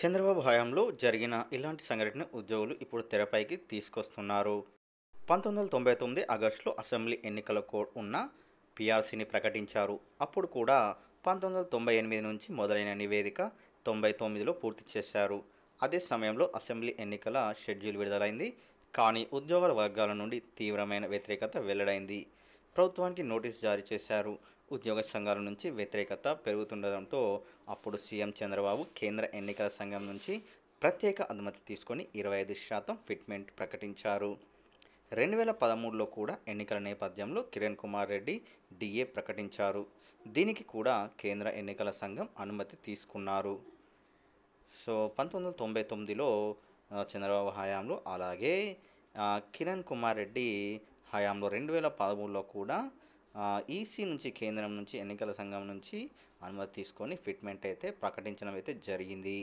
చంద్రబాబు హయాంలో జరిగిన ఇలాంటి సంఘటన ఉద్యోగులు ఇప్పుడు తెరపైకి తీసుకొస్తున్నారు పంతొమ్మిది వందల తొంభై తొమ్మిది ఆగస్టులో అసెంబ్లీ ఎన్నికల కోడ్ ఉన్న పిఆర్సీని ప్రకటించారు అప్పుడు కూడా పంతొమ్మిది వందల తొంభై ఎనిమిది నుంచి మొదలైన నివేదిక తొంభై తొమ్మిదిలో పూర్తి చేశారు అదే సమయంలో అసెంబ్లీ ఎన్నికల షెడ్యూల్ విడుదలైంది కానీ ఉద్యోగుల వర్గాల నుండి తీవ్రమైన వ్యతిరేకత వెల్లడైంది ప్రభుత్వానికి నోటీస్ జారీ చేశారు ఉద్యోగ సంఘాల నుంచి వ్యతిరేకత పెరుగుతుండడంతో అప్పుడు సీఎం చంద్రబాబు కేంద్ర ఎన్నికల సంఘం నుంచి ప్రత్యేక అనుమతి తీసుకొని ఇరవై ఐదు శాతం ఫిట్మెంట్ ప్రకటించారు రెండు వేల పదమూడులో కూడా ఎన్నికల నేపథ్యంలో కిరణ్ కుమార్ రెడ్డి డిఏ ప్రకటించారు దీనికి కూడా కేంద్ర ఎన్నికల సంఘం అనుమతి తీసుకున్నారు సో పంతొమ్మిది వందల తొంభై తొమ్మిదిలో చంద్రబాబు హయాంలో అలాగే కిరణ్ కుమార్ రెడ్డి హయాంలో రెండు వేల పదమూడులో కూడా ఈసీ e నుంచి కేంద్రం నుంచి ఎన్నికల సంఘం నుంచి అనుమతి తీసుకొని ఫిట్మెంట్ అయితే ప్రకటించడం అయితే జరిగింది